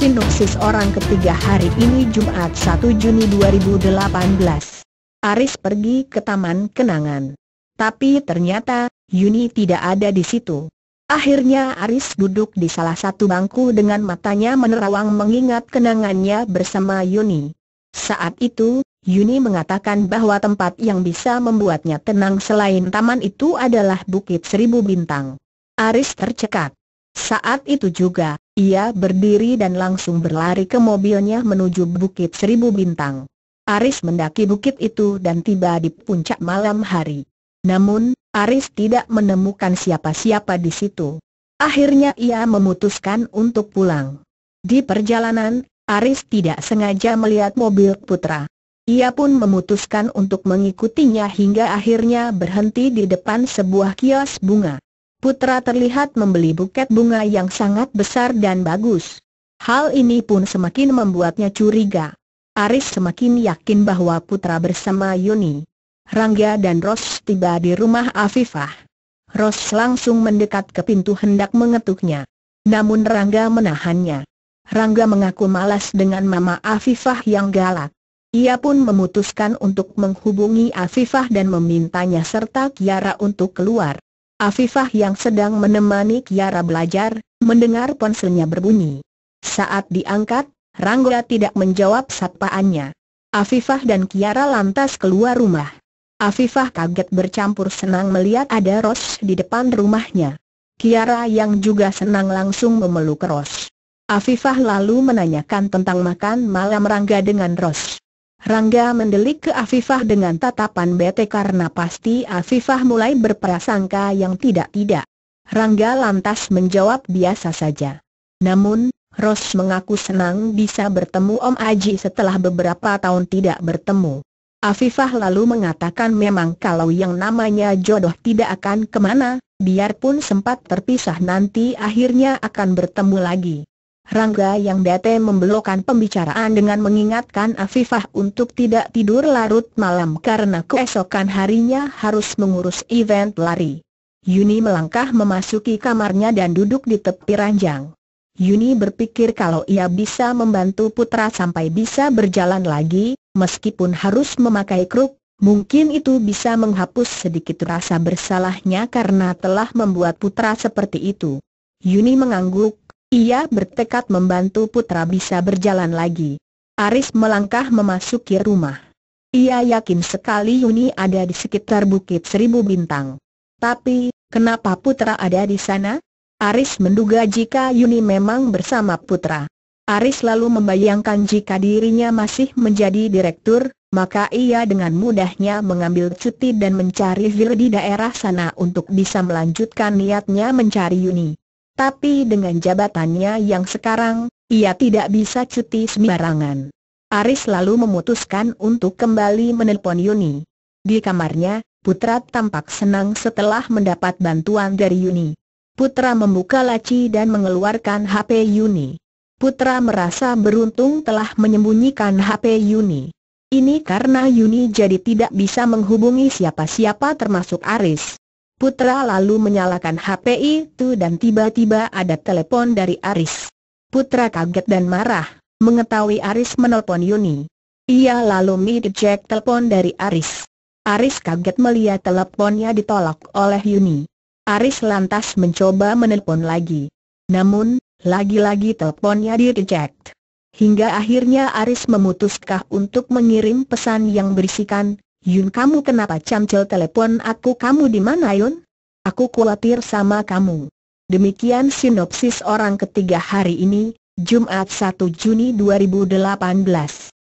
Sinopsis orang ketiga hari ini Jumat 1 Juni 2018. Aris pergi ke Taman Kenangan. Tapi ternyata, Yuni tidak ada di situ. Akhirnya Aris duduk di salah satu bangku dengan matanya menerawang mengingat kenangannya bersama Yuni. Saat itu, Yuni mengatakan bahwa tempat yang bisa membuatnya tenang selain taman itu adalah Bukit Seribu Bintang. Aris tercekat. Saat itu juga, ia berdiri dan langsung berlari ke mobilnya menuju Bukit Seribu Bintang. Aris mendaki bukit itu dan tiba di puncak malam hari. Namun, Aris tidak menemukan siapa-siapa di situ. Akhirnya ia memutuskan untuk pulang. Di perjalanan, Aris tidak sengaja melihat mobil putra. Ia pun memutuskan untuk mengikutinya hingga akhirnya berhenti di depan sebuah kios bunga putra terlihat membeli buket bunga yang sangat besar dan bagus. Hal ini pun semakin membuatnya curiga. Aris semakin yakin bahwa putra bersama Yuni, Rangga dan Ros tiba di rumah Afifah. Ros langsung mendekat ke pintu hendak mengetuknya. Namun Rangga menahannya. Rangga mengaku malas dengan Mama Afifah yang galak. Ia pun memutuskan untuk menghubungi Afifah dan memintanya serta Kiara untuk keluar. Afifah yang sedang menemani Kiara belajar, mendengar ponselnya berbunyi. Saat diangkat, Rangga tidak menjawab sapaannya. Afifah dan Kiara lantas keluar rumah. Afifah kaget bercampur senang melihat ada Ros di depan rumahnya. Kiara yang juga senang langsung memeluk Ros. Afifah lalu menanyakan tentang makan malam Rangga dengan Ros. Rangga mendelik ke Afifah dengan tatapan bete karena pasti Afifah mulai berprasangka yang tidak-tidak. Rangga lantas menjawab biasa saja. Namun, Ros mengaku senang bisa bertemu Om Aji setelah beberapa tahun tidak bertemu. Afifah lalu mengatakan memang kalau yang namanya jodoh tidak akan kemana, biarpun sempat terpisah nanti akhirnya akan bertemu lagi. Rangga yang date membelokkan pembicaraan dengan mengingatkan Afifah untuk tidak tidur larut malam karena keesokan harinya harus mengurus event lari. Yuni melangkah memasuki kamarnya dan duduk di tepi ranjang. Yuni berpikir kalau ia bisa membantu putra sampai bisa berjalan lagi, meskipun harus memakai kruk, Mungkin itu bisa menghapus sedikit rasa bersalahnya karena telah membuat putra seperti itu. Yuni mengangguk, ia bertekad membantu putra bisa berjalan lagi. Aris melangkah memasuki rumah. Ia yakin sekali Yuni ada di sekitar Bukit Seribu Bintang. Tapi, kenapa putra ada di sana? Aris menduga jika Yuni memang bersama putra. Aris lalu membayangkan jika dirinya masih menjadi direktur, maka ia dengan mudahnya mengambil cuti dan mencari Vir di daerah sana untuk bisa melanjutkan niatnya mencari Yuni tapi dengan jabatannya yang sekarang, ia tidak bisa cuti sembarangan. Aris lalu memutuskan untuk kembali menelpon Yuni. Di kamarnya, Putra tampak senang setelah mendapat bantuan dari Yuni. Putra membuka laci dan mengeluarkan HP Yuni. Putra merasa beruntung telah menyembunyikan HP Yuni. Ini karena Yuni jadi tidak bisa menghubungi siapa-siapa termasuk Aris. Putra lalu menyalakan HP itu dan tiba-tiba ada telepon dari Aris. Putra kaget dan marah, mengetahui Aris menelpon Yuni. Ia lalu mengecek telepon dari Aris. Aris kaget melihat teleponnya ditolak oleh Yuni. Aris lantas mencoba menelpon lagi. Namun, lagi-lagi teleponnya direject. Hingga akhirnya Aris memutuskan untuk mengirim pesan yang berisikan, Yun kamu kenapa camcel telepon aku kamu di mana Yun? Aku khawatir sama kamu. Demikian sinopsis orang ketiga hari ini, Jumat 1 Juni 2018.